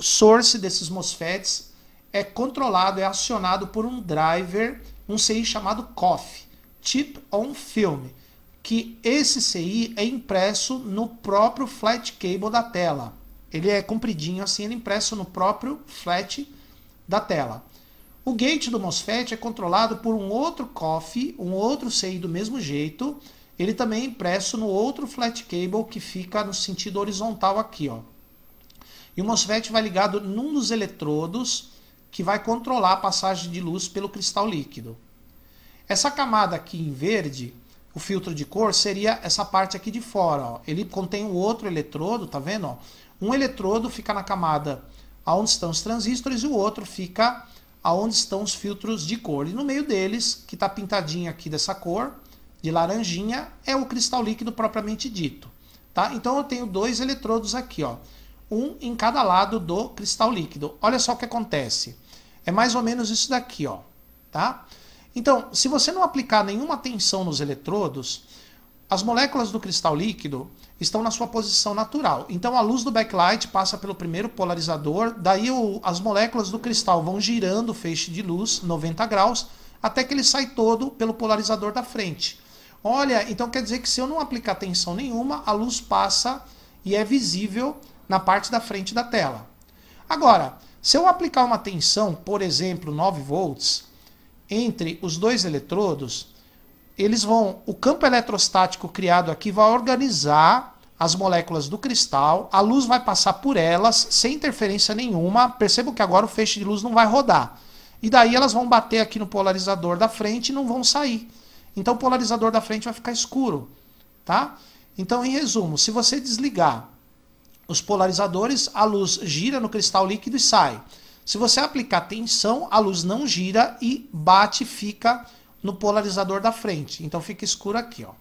source desses MOSFETs é controlado, é acionado por um driver, um CI chamado COF, Chip on Film, que esse CI é impresso no próprio flat cable da tela. Ele é compridinho assim, ele é impresso no próprio flat da tela. O gate do MOSFET é controlado por um outro COF, um outro CI do mesmo jeito. Ele também é impresso no outro flat cable que fica no sentido horizontal aqui, ó. E o MOSFET vai ligado num dos eletrodos que vai controlar a passagem de luz pelo cristal líquido. Essa camada aqui em verde, o filtro de cor, seria essa parte aqui de fora. Ó. Ele contém o outro eletrodo, tá vendo? Ó? Um eletrodo fica na camada onde estão os transistores e o outro fica aonde estão os filtros de cor. E no meio deles, que está pintadinho aqui dessa cor, de laranjinha, é o cristal líquido propriamente dito. Tá? Então eu tenho dois eletrodos aqui. Ó um em cada lado do cristal líquido. Olha só o que acontece. É mais ou menos isso daqui, ó, tá? Então, se você não aplicar nenhuma tensão nos eletrodos, as moléculas do cristal líquido estão na sua posição natural. Então, a luz do backlight passa pelo primeiro polarizador, daí o, as moléculas do cristal vão girando o feixe de luz 90 graus até que ele sai todo pelo polarizador da frente. Olha, então quer dizer que se eu não aplicar tensão nenhuma, a luz passa e é visível na parte da frente da tela. Agora, se eu aplicar uma tensão, por exemplo, 9 volts, entre os dois eletrodos, eles vão, o campo eletrostático criado aqui vai organizar as moléculas do cristal, a luz vai passar por elas sem interferência nenhuma. Percebo que agora o feixe de luz não vai rodar. E daí elas vão bater aqui no polarizador da frente e não vão sair. Então o polarizador da frente vai ficar escuro, tá? Então, em resumo, se você desligar os polarizadores, a luz gira no cristal líquido e sai. Se você aplicar tensão, a luz não gira e bate fica no polarizador da frente. Então fica escuro aqui, ó.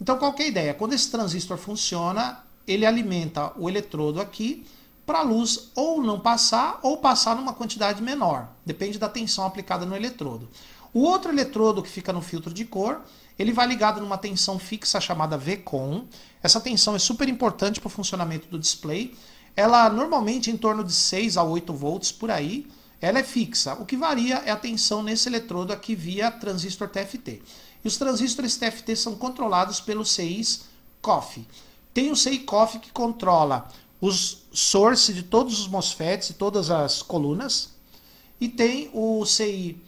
Então qual é a ideia? Quando esse transistor funciona, ele alimenta o eletrodo aqui para a luz ou não passar ou passar numa quantidade menor, depende da tensão aplicada no eletrodo. O outro eletrodo que fica no filtro de cor, ele vai ligado numa tensão fixa chamada VCOM. Essa tensão é super importante para o funcionamento do display. Ela normalmente é em torno de 6 a 8 volts por aí. Ela é fixa. O que varia é a tensão nesse eletrodo aqui via transistor TFT. E os transistores TFT são controlados pelo CIs COF. Tem o CI COF que controla os source de todos os MOSFETs e todas as colunas. E tem o CI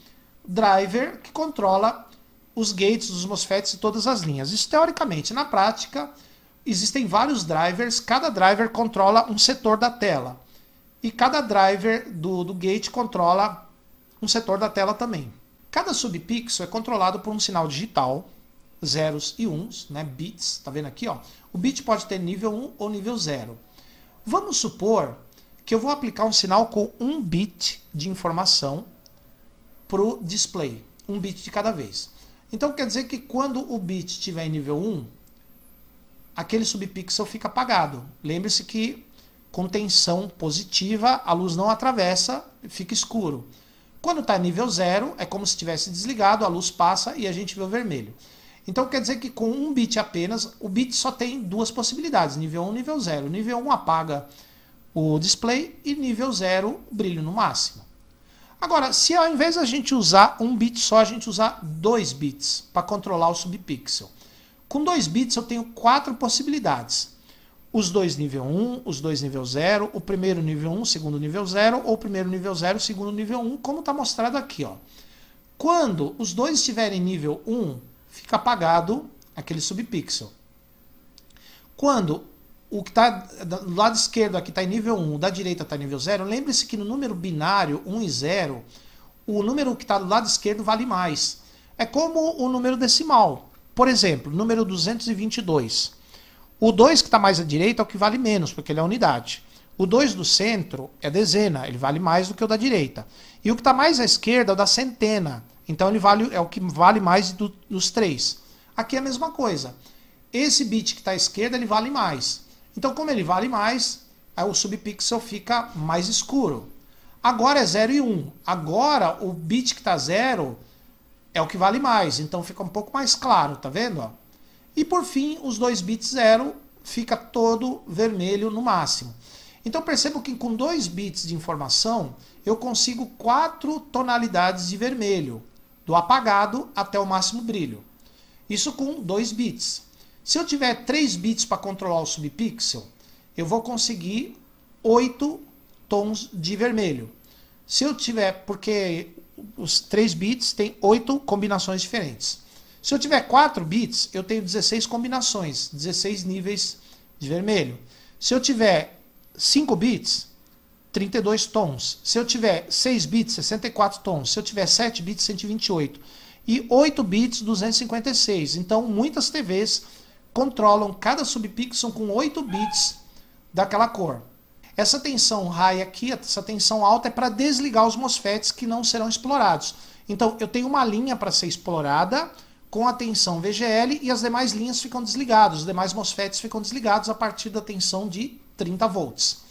driver que controla os gates, os MOSFETs e todas as linhas. Isso teoricamente. Na prática, existem vários drivers, cada driver controla um setor da tela. E cada driver do, do gate controla um setor da tela também. Cada subpixel é controlado por um sinal digital, zeros e uns, né, bits, Está vendo aqui, ó? O bit pode ter nível 1 ou nível 0. Vamos supor que eu vou aplicar um sinal com um bit de informação para o display, um bit de cada vez. Então quer dizer que quando o bit estiver em nível 1, aquele subpixel fica apagado. Lembre-se que com tensão positiva, a luz não atravessa, fica escuro. Quando está em nível 0, é como se estivesse desligado, a luz passa e a gente vê o vermelho. Então quer dizer que com um bit apenas, o bit só tem duas possibilidades, nível 1 um, nível 0. Nível 1 um apaga o display e nível 0 brilho no máximo. Agora, se ao invés a gente usar um bit só, a gente usar dois bits para controlar o subpixel. Com dois bits eu tenho quatro possibilidades. Os dois nível 1, os dois nível 0, o primeiro nível 1, o segundo nível 0, ou o primeiro nível 0, segundo nível 1, como está mostrado aqui. Ó. Quando os dois estiverem nível 1, fica apagado aquele subpixel. Quando o que está do lado esquerdo aqui está em nível 1, da direita está em nível 0, lembre-se que no número binário 1 e 0, o número que está do lado esquerdo vale mais. É como o número decimal. Por exemplo, número 222. O 2 que está mais à direita é o que vale menos, porque ele é unidade. O 2 do centro é dezena, ele vale mais do que o da direita. E o que está mais à esquerda é o da centena, então ele vale, é o que vale mais do, dos três. Aqui é a mesma coisa. Esse bit que está à esquerda ele vale mais. Então, como ele vale mais, aí é, o subpixel fica mais escuro. Agora é 0 e 1. Um. Agora o bit que está 0 é o que vale mais, então fica um pouco mais claro, tá vendo? Ó? E por fim, os dois bits 0 fica todo vermelho no máximo. Então percebo que com 2 bits de informação eu consigo quatro tonalidades de vermelho, do apagado até o máximo brilho. Isso com 2 bits. Se eu tiver 3 bits para controlar o subpixel, eu vou conseguir 8 tons de vermelho. Se eu tiver, porque os 3 bits tem 8 combinações diferentes. Se eu tiver 4 bits, eu tenho 16 combinações, 16 níveis de vermelho. Se eu tiver 5 bits, 32 tons. Se eu tiver 6 bits, 64 tons. Se eu tiver 7 bits, 128. E 8 bits, 256. Então, muitas TVs controlam cada subpixel com 8 bits daquela cor. Essa tensão high aqui, essa tensão alta é para desligar os MOSFETs que não serão explorados. Então eu tenho uma linha para ser explorada com a tensão VGL e as demais linhas ficam desligadas, os demais MOSFETs ficam desligados a partir da tensão de 30 volts.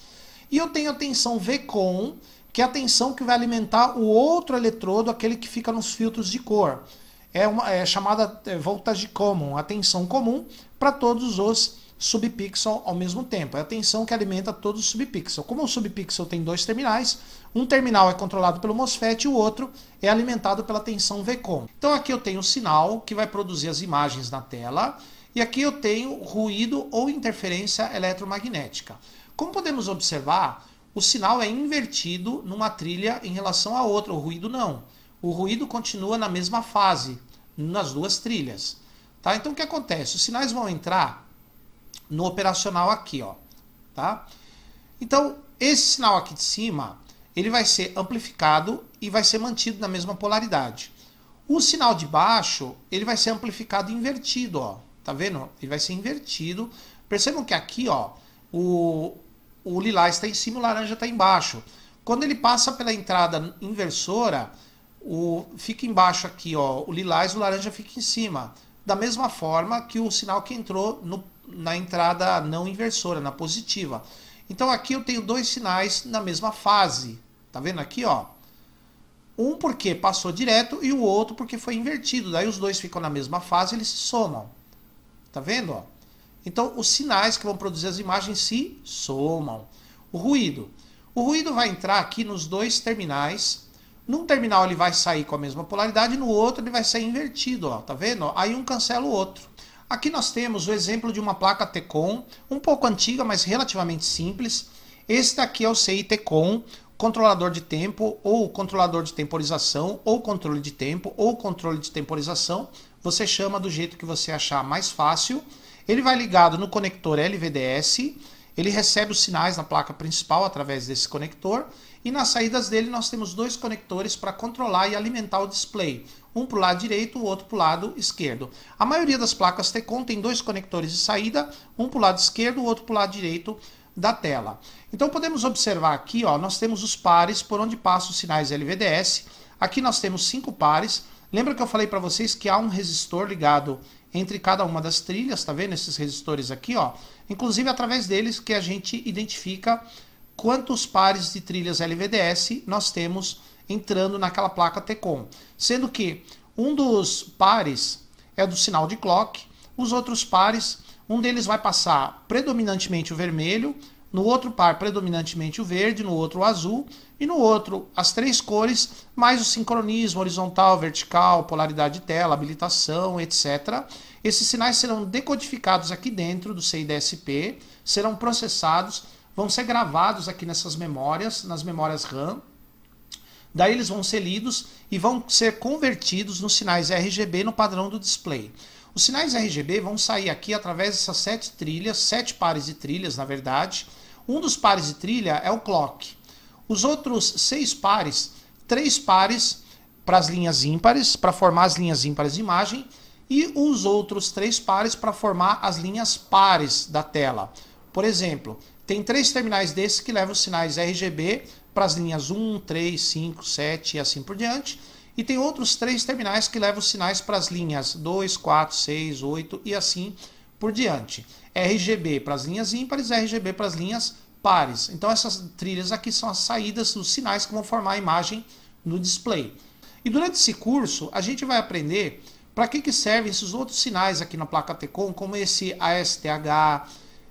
E eu tenho a tensão VCOM, que é a tensão que vai alimentar o outro eletrodo, aquele que fica nos filtros de cor é, uma, é chamada é, voltage common, tensão comum para todos os subpixel ao mesmo tempo. É a tensão que alimenta todo o subpixel. Como o subpixel tem dois terminais, um terminal é controlado pelo MOSFET e o outro é alimentado pela tensão VCOM. Então aqui eu tenho o sinal que vai produzir as imagens na tela e aqui eu tenho ruído ou interferência eletromagnética. Como podemos observar, o sinal é invertido numa trilha em relação à outra, o ruído não. O ruído continua na mesma fase, nas duas trilhas. Tá? Então o que acontece? Os sinais vão entrar no operacional aqui, ó, tá? Então, esse sinal aqui de cima, ele vai ser amplificado e vai ser mantido na mesma polaridade. O sinal de baixo, ele vai ser amplificado invertido, ó. Tá vendo? Ele vai ser invertido. Percebam que aqui, ó, o, o lilás está em cima e o laranja está embaixo. Quando ele passa pela entrada inversora, o fica embaixo aqui, ó, o lilás, o laranja fica em cima. Da mesma forma que o sinal que entrou no, na entrada não inversora, na positiva. Então aqui eu tenho dois sinais na mesma fase. Tá vendo aqui, ó? Um porque passou direto e o outro porque foi invertido. Daí os dois ficam na mesma fase, eles se somam. Tá vendo, ó? Então os sinais que vão produzir as imagens se somam. O ruído. O ruído vai entrar aqui nos dois terminais num terminal ele vai sair com a mesma polaridade, no outro ele vai sair invertido, ó, tá vendo? Aí um cancela o outro. Aqui nós temos o exemplo de uma placa TECOM, um pouco antiga, mas relativamente simples. Esse daqui é o CI TECOM, controlador de tempo, ou controlador de temporização, ou controle de tempo, ou controle de temporização. Você chama do jeito que você achar mais fácil. Ele vai ligado no conector LVDS ele recebe os sinais na placa principal através desse conector e nas saídas dele nós temos dois conectores para controlar e alimentar o display, um para o lado direito, o outro para o lado esquerdo. A maioria das placas Tcon tem dois conectores de saída, um para o lado esquerdo, o outro para o lado direito da tela. Então podemos observar aqui, ó, nós temos os pares por onde passam os sinais LVDS. Aqui nós temos cinco pares. Lembra que eu falei para vocês que há um resistor ligado entre cada uma das trilhas, tá vendo? Esses resistores aqui, ó. Inclusive através deles que a gente identifica quantos pares de trilhas LVDS nós temos entrando naquela placa TECOM. Sendo que um dos pares é do sinal de clock, os outros pares, um deles vai passar predominantemente o vermelho, no outro par, predominantemente o verde, no outro o azul, e no outro as três cores, mais o sincronismo horizontal, vertical, polaridade de tela, habilitação, etc. Esses sinais serão decodificados aqui dentro do CIDSP, serão processados, vão ser gravados aqui nessas memórias, nas memórias RAM. Daí eles vão ser lidos e vão ser convertidos nos sinais RGB no padrão do display. Os sinais RGB vão sair aqui através dessas sete trilhas, sete pares de trilhas, na verdade, um dos pares de trilha é o clock. Os outros seis pares, três pares para as linhas ímpares, para formar as linhas ímpares de imagem, e os outros três pares para formar as linhas pares da tela. Por exemplo, tem três terminais desses que levam sinais RGB para as linhas 1, 3, 5, 7 e assim por diante. E tem outros três terminais que levam sinais para as linhas 2, 4, 6, 8 e assim por por diante. RGB para as linhas ímpares, RGB para as linhas pares. Então essas trilhas aqui são as saídas dos sinais que vão formar a imagem no display. E durante esse curso a gente vai aprender para que, que servem esses outros sinais aqui na placa Tecom, como esse ASTH,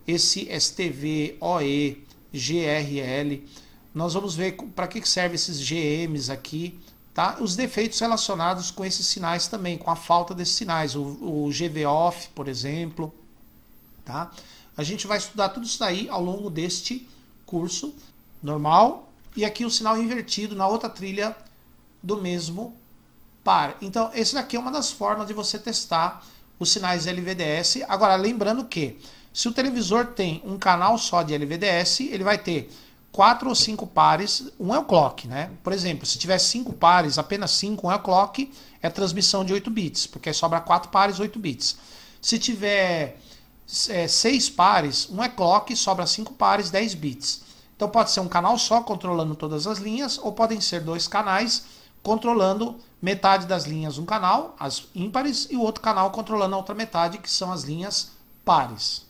esse STV, OE, GRL. Nós vamos ver para que, que servem esses GMs aqui, tá? os defeitos relacionados com esses sinais também, com a falta desses sinais, o, o OFF, por exemplo tá? A gente vai estudar tudo isso aí ao longo deste curso normal e aqui o sinal invertido na outra trilha do mesmo par. Então, esse daqui é uma das formas de você testar os sinais LVDS. Agora, lembrando que se o televisor tem um canal só de LVDS, ele vai ter quatro ou cinco pares, um é o clock, né? Por exemplo, se tiver cinco pares, apenas cinco, um é o clock, é transmissão de 8 bits, porque sobra quatro pares, 8 bits. Se tiver é, seis pares, um é clock, sobra cinco pares, 10 bits. Então pode ser um canal só controlando todas as linhas, ou podem ser dois canais controlando metade das linhas um canal, as ímpares, e o outro canal controlando a outra metade, que são as linhas pares.